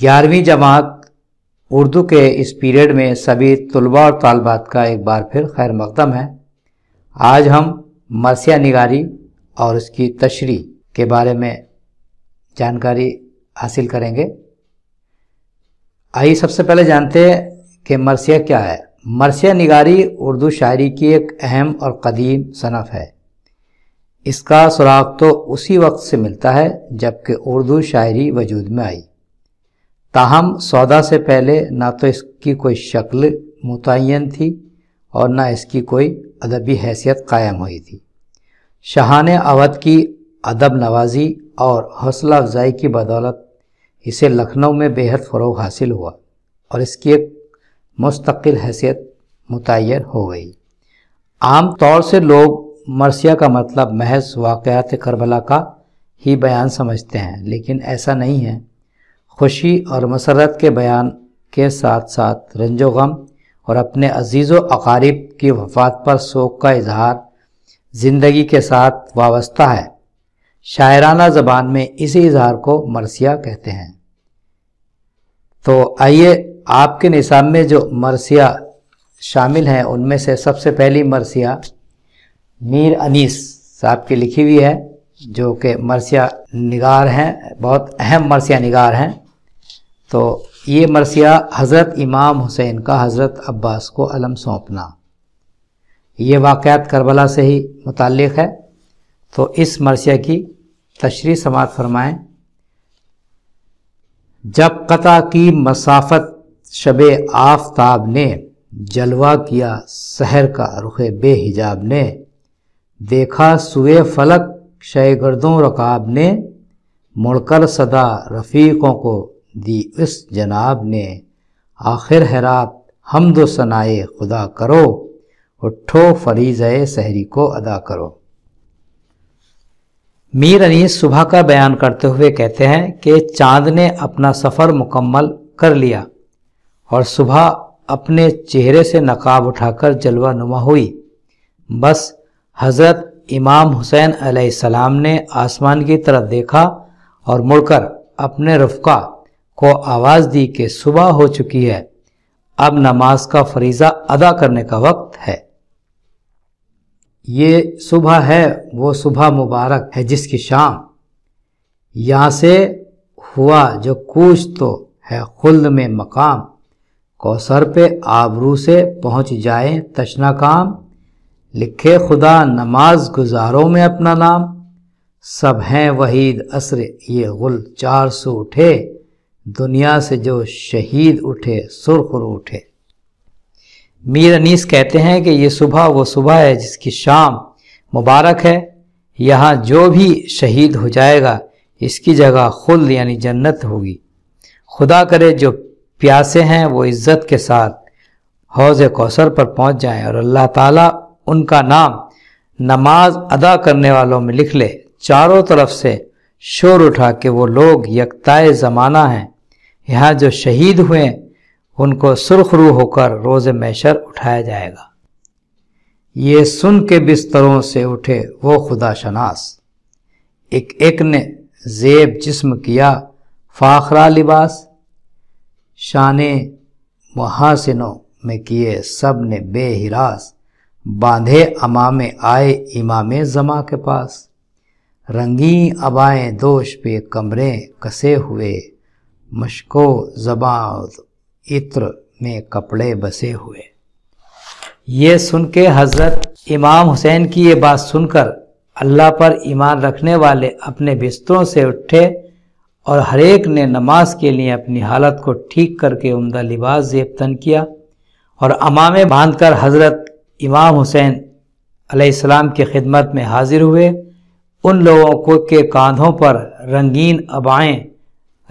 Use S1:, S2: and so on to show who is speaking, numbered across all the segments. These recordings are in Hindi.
S1: ग्यारहवीं जमात उर्दू के इस पीरियड में सभी तलबा और तालबात का एक बार फिर खैर मकदम है आज हम मरसिया निगारी और उसकी तशरी के बारे में जानकारी हासिल करेंगे आइए सबसे पहले जानते हैं कि मरसिया क्या है मरसिया निगारी उर्दू शायरी की एक अहम और कदीम सनफ है इसका सुराग तो उसी वक्त से मिलता है जबकि उर्दू शायरी वजूद में आई ताहम सौदा से पहले ना तो इसकी कोई शक्ल मुतन थी और ना इसकी कोई अदबी हैसियत कायम हुई थी शाहान अवध की अदब नवाजी और हौसला अफजाई की बदौलत इसे लखनऊ में बेहद फ़रोग हासिल हुआ और इसकी एक मुस्तकिल हैसियत मुतन हो गई आम तौर से लोग मरसिया का मतलब महज वाक़ करबला का ही बयान समझते हैं लेकिन ऐसा नहीं है खुशी और मसरत के बयान के साथ साथ रंजो गम और अपने अजीज़ व अकारीब की वफात पर शोक का इजहार ज़िंदगी के साथ वाबस्ता है शायराना ज़बान में इसी इजहार को मरसिया कहते हैं तो आइए आपके निसाब में जो मरसिया शामिल हैं उनमें से सबसे पहली मरसिया मीर अनीस साहब की लिखी हुई है जो कि मरसिया निगार हैं बहुत अहम मरसिया निगार हैं तो ये मरसिया हज़रत इमाम हुसैन का हज़रत अब्बास को अलम सौंपना ये वाक़ात करबला से ही मुतल है तो इस मरसिया की तशरी समात फरमाएँ जब कता की मसाफत शब आफ्ताब ने जलवा किया शहर का रुख बेहिजाब ने देखा सुए फलक शय गर्दों रकाब ने मुड़कर सदा रफ़ीक़ों को दी उस जनाब ने आखिर हैरात दो सनाए खुदा करो उठो फरीज़ सहरी को अदा करो मीर अनीस सुबह का बयान करते हुए कहते हैं कि चांद ने अपना सफ़र मुकम्मल कर लिया और सुबह अपने चेहरे से नकाब उठाकर जलवा नुमा हुई बस हज़रत इमाम हुसैन सलाम ने आसमान की तरफ देखा और मुड़कर अपने रफ़ा को आवाज़ दी कि सुबह हो चुकी है अब नमाज का फरीज़ा अदा करने का वक्त है ये सुबह है वो सुबह मुबारक है जिसकी शाम यहाँ से हुआ जो कूच तो है खुल्द में मकाम कौसर पे आबरू से पहुँच जाए तशना काम लिखे खुदा नमाज गुजारों में अपना नाम सब हैं वहीद असर ये गुल चार सौ उठे दुनिया से जो शहीद उठे सुरखुर उठे मीर अनीस कहते हैं कि ये सुबह वो सुबह है जिसकी शाम मुबारक है यहाँ जो भी शहीद हो जाएगा इसकी जगह खुल यानी जन्नत होगी खुदा करे जो प्यासे हैं वो इज़्ज़त के साथ हौज कौसर पर पहुँच जाएं और अल्लाह ताला उनका नाम नमाज अदा करने वालों में लिख ले चारों तरफ से शोर उठा कि वो लोग यकताए ज़माना हैं यहाँ जो शहीद हुए उनको सुरखरू होकर रोज़ मैशर उठाया जाएगा ये सुन के बिस्तरों से उठे वो खुदा शनास एक एक ने जेब जिस्म किया फाखरा लिबास शान महासिनों में किए सब ने बेहिरास बांधे अमाम आए इमाम जमा के पास रंगी अबाएं दोष पे कमरे कसे हुए मशको जबा इत्र में कपड़े बसे हुए ये सुन के हज़रत इमाम हुसैन की ये बात सुनकर अल्लाह पर ईमान रखने वाले अपने बिस्तरों से उठे और हरेक ने नमाज के लिए अपनी हालत को ठीक करके उमदा लिबास जेब तन किया और अमामे बांधकर हज़रत इमाम हुसैन अलैहिस्सलाम की खिदमत में हाजिर हुए उन लोगों को के कांधों पर रंगीन अबाएँ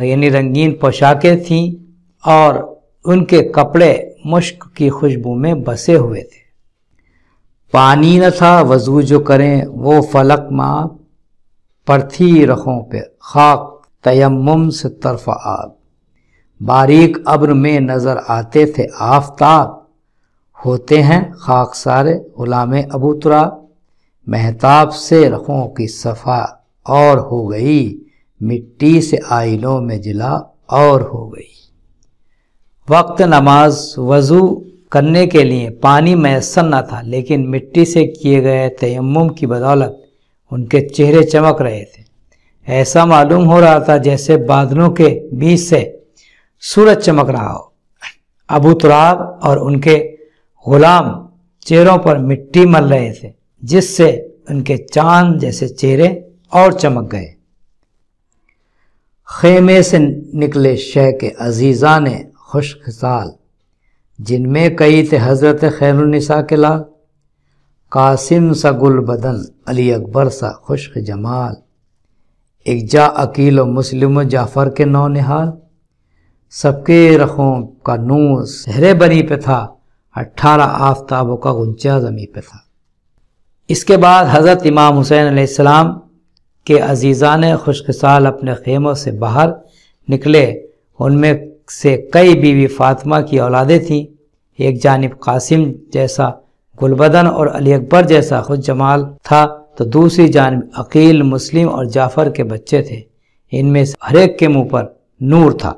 S1: यानी रंगीन पोशाकें थीं और उनके कपड़े मुश्क की खुशबू में बसे हुए थे पानी न था वजू जो करें वो फलक माँ थी रखों पे खाक तयम से तरफ आब बारीक अब्र में नज़र आते थे आफताब होते हैं खाक सारे गुलाम अबूतरा महताब से रखों की सफ़ा और हो गई मिट्टी से आइलों में जिला और हो गई वक्त नमाज वज़ू करने के लिए पानी मैसर न था लेकिन मिट्टी से किए गए तयम की बदौलत उनके चेहरे चमक रहे थे ऐसा मालूम हो रहा था जैसे बादलों के बीच से सूरज चमक रहा हो अबू तुराब और उनके गुलाम चेहरों पर मिट्टी मल रहे थे जिससे उनके चांद जैसे चेहरे और चमक गए खेमे से निकले शह के अजीज़ा ने खुश्क साल जिनमें कई थे हज़रत खैरनिसा के लाल कासिम सा गुल बदन अली अकबर सा खुश जमाल जा अकील व मुस्लिम जाफ़र के नौ निहाल सबके रखों का नूर सहरे बनी पे था अट्ठारह आफ्ताबों का गुंचा ज़मी पे था इसके बाद हज़रत इमाम हुसैन आसमाम के अजीज़ान खुशखसाल अपने खेमों से बाहर निकले उनमें से कई बीवी फातिमा की औलादें थीं एक जानब कासिम जैसा गुलबदन और अली अकबर जैसा खुद जमाल था तो दूसरी जानब अकील मुस्लिम और जाफ़र के बच्चे थे इनमें से हर एक के मुंह पर नूर था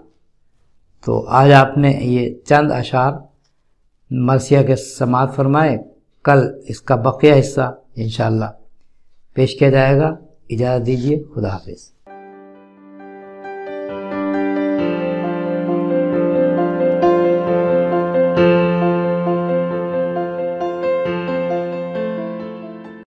S1: तो आज आपने ये चंद अशार मरसिया के समात फरमाए कल इसका बकिया हिस्सा इन पेश किया जाएगा इजाज़त दीजिए खुदा हाफिज़